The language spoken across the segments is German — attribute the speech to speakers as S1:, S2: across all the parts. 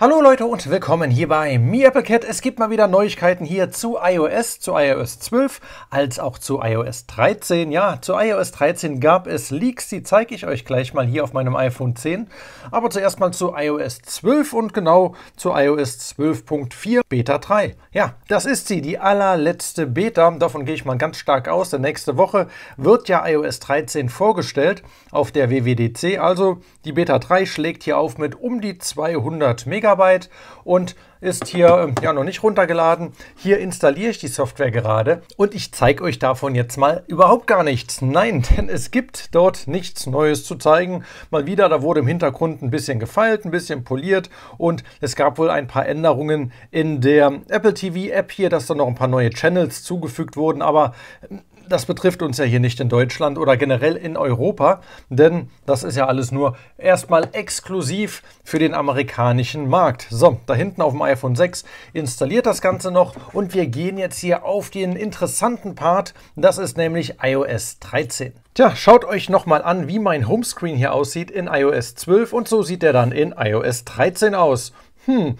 S1: Hallo Leute und willkommen hier bei MeAppleCat. Es gibt mal wieder Neuigkeiten hier zu iOS, zu iOS 12, als auch zu iOS 13. Ja, zu iOS 13 gab es Leaks, die zeige ich euch gleich mal hier auf meinem iPhone 10. Aber zuerst mal zu iOS 12 und genau zu iOS 12.4 Beta 3. Ja, das ist sie, die allerletzte Beta. Davon gehe ich mal ganz stark aus, denn nächste Woche wird ja iOS 13 vorgestellt auf der WWDC. Also die Beta 3 schlägt hier auf mit um die 200 Megabyte. GB und ist hier ähm, ja noch nicht runtergeladen. Hier installiere ich die Software gerade und ich zeige euch davon jetzt mal überhaupt gar nichts. Nein, denn es gibt dort nichts Neues zu zeigen. Mal wieder, da wurde im Hintergrund ein bisschen gefeilt, ein bisschen poliert und es gab wohl ein paar Änderungen in der Apple TV App hier, dass da noch ein paar neue Channels zugefügt wurden, aber ähm, das betrifft uns ja hier nicht in Deutschland oder generell in Europa, denn das ist ja alles nur erstmal exklusiv für den amerikanischen Markt. So, da hinten auf dem iPhone 6 installiert das Ganze noch und wir gehen jetzt hier auf den interessanten Part, das ist nämlich iOS 13. Tja, schaut euch nochmal an, wie mein Homescreen hier aussieht in iOS 12 und so sieht er dann in iOS 13 aus hm,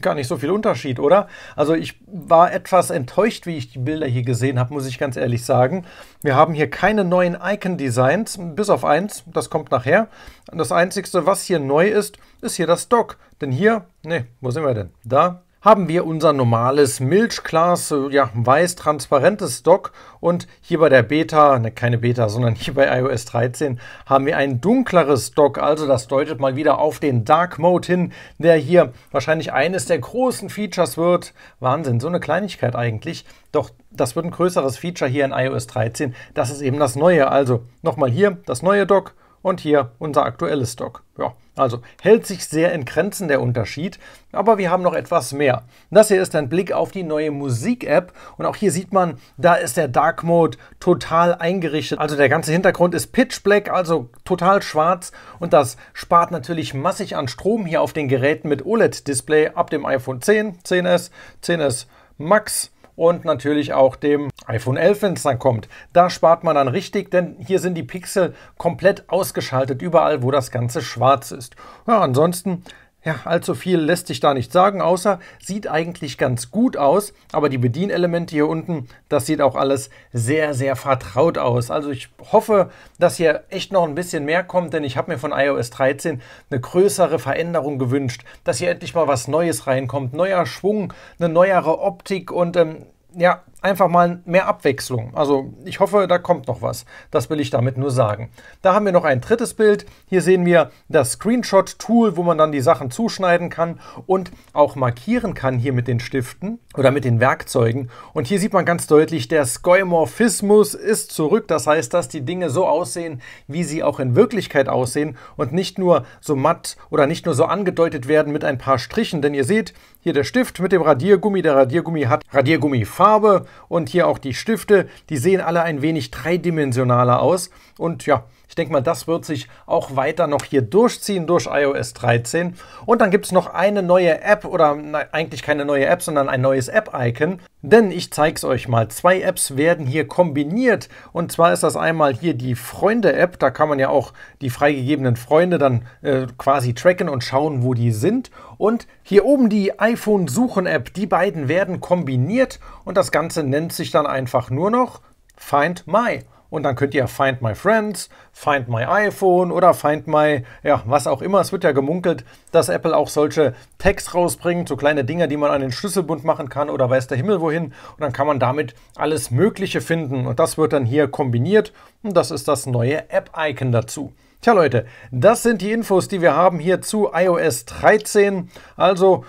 S1: gar nicht so viel Unterschied, oder? Also ich war etwas enttäuscht, wie ich die Bilder hier gesehen habe, muss ich ganz ehrlich sagen. Wir haben hier keine neuen Icon-Designs, bis auf eins, das kommt nachher. Das Einzige, was hier neu ist, ist hier das Dock. Denn hier, ne, wo sind wir denn? Da, haben wir unser normales Milchglas, äh, ja, weiß transparentes Dock und hier bei der Beta, ne, keine Beta, sondern hier bei iOS 13 haben wir ein dunkleres Dock, also das deutet mal wieder auf den Dark Mode hin, der hier wahrscheinlich eines der großen Features wird. Wahnsinn, so eine Kleinigkeit eigentlich, doch das wird ein größeres Feature hier in iOS 13, das ist eben das neue, also nochmal hier das neue Dock und hier unser aktuelles Stock. Ja, also hält sich sehr in Grenzen der Unterschied, aber wir haben noch etwas mehr. Das hier ist ein Blick auf die neue Musik-App und auch hier sieht man, da ist der Dark Mode total eingerichtet. Also der ganze Hintergrund ist pitch black, also total schwarz und das spart natürlich massig an Strom hier auf den Geräten mit OLED-Display ab dem iPhone 10, 10s, 10s Max und natürlich auch dem iPhone 11, wenn es dann kommt. Da spart man dann richtig, denn hier sind die Pixel komplett ausgeschaltet, überall wo das Ganze schwarz ist. Ja, ansonsten ja, allzu viel lässt sich da nicht sagen, außer sieht eigentlich ganz gut aus, aber die Bedienelemente hier unten, das sieht auch alles sehr, sehr vertraut aus. Also ich hoffe, dass hier echt noch ein bisschen mehr kommt, denn ich habe mir von iOS 13 eine größere Veränderung gewünscht, dass hier endlich mal was Neues reinkommt, neuer Schwung, eine neuere Optik und ähm, ja, einfach mal mehr Abwechslung. Also ich hoffe, da kommt noch was. Das will ich damit nur sagen. Da haben wir noch ein drittes Bild. Hier sehen wir das Screenshot-Tool, wo man dann die Sachen zuschneiden kann und auch markieren kann hier mit den Stiften oder mit den Werkzeugen. Und hier sieht man ganz deutlich, der Skoimorphismus ist zurück. Das heißt, dass die Dinge so aussehen, wie sie auch in Wirklichkeit aussehen und nicht nur so matt oder nicht nur so angedeutet werden mit ein paar Strichen. Denn ihr seht, hier der Stift mit dem Radiergummi. Der Radiergummi hat Radiergummifarbe und hier auch die Stifte, die sehen alle ein wenig dreidimensionaler aus. Und ja, ich denke mal, das wird sich auch weiter noch hier durchziehen durch iOS 13. Und dann gibt es noch eine neue App oder na, eigentlich keine neue App, sondern ein neues App-Icon. Denn ich zeige es euch mal. Zwei Apps werden hier kombiniert. Und zwar ist das einmal hier die Freunde-App. Da kann man ja auch die freigegebenen Freunde dann äh, quasi tracken und schauen, wo die sind. Und hier oben die iPhone-Suchen-App. Die beiden werden kombiniert und das Ganze Ganze nennt sich dann einfach nur noch Find My. Und dann könnt ihr Find My Friends, Find My iPhone oder Find My, ja, was auch immer. Es wird ja gemunkelt, dass Apple auch solche Tags rausbringt, so kleine Dinger, die man an den Schlüsselbund machen kann oder weiß der Himmel wohin. Und dann kann man damit alles Mögliche finden. Und das wird dann hier kombiniert. Und das ist das neue App-Icon dazu. Tja Leute, das sind die Infos, die wir haben hier zu iOS 13. Also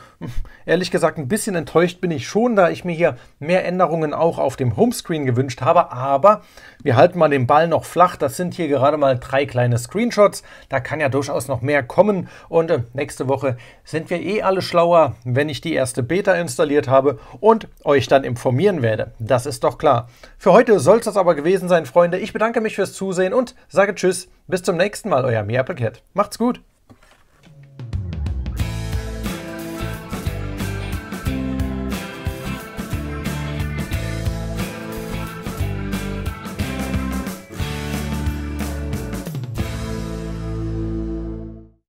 S1: ehrlich gesagt ein bisschen enttäuscht bin ich schon, da ich mir hier mehr Änderungen auch auf dem Homescreen gewünscht habe. Aber wir halten mal den Ball noch flach. Das sind hier gerade mal drei kleine Screenshots. Da kann ja durchaus noch mehr kommen. Und äh, nächste Woche sind wir eh alle schlauer, wenn ich die erste Beta installiert habe und euch dann informieren werde. Das ist doch klar. Für heute soll es das aber gewesen sein, Freunde. Ich bedanke mich fürs Zusehen und sage Tschüss bis zum nächsten Mal, euer Mia Macht's gut!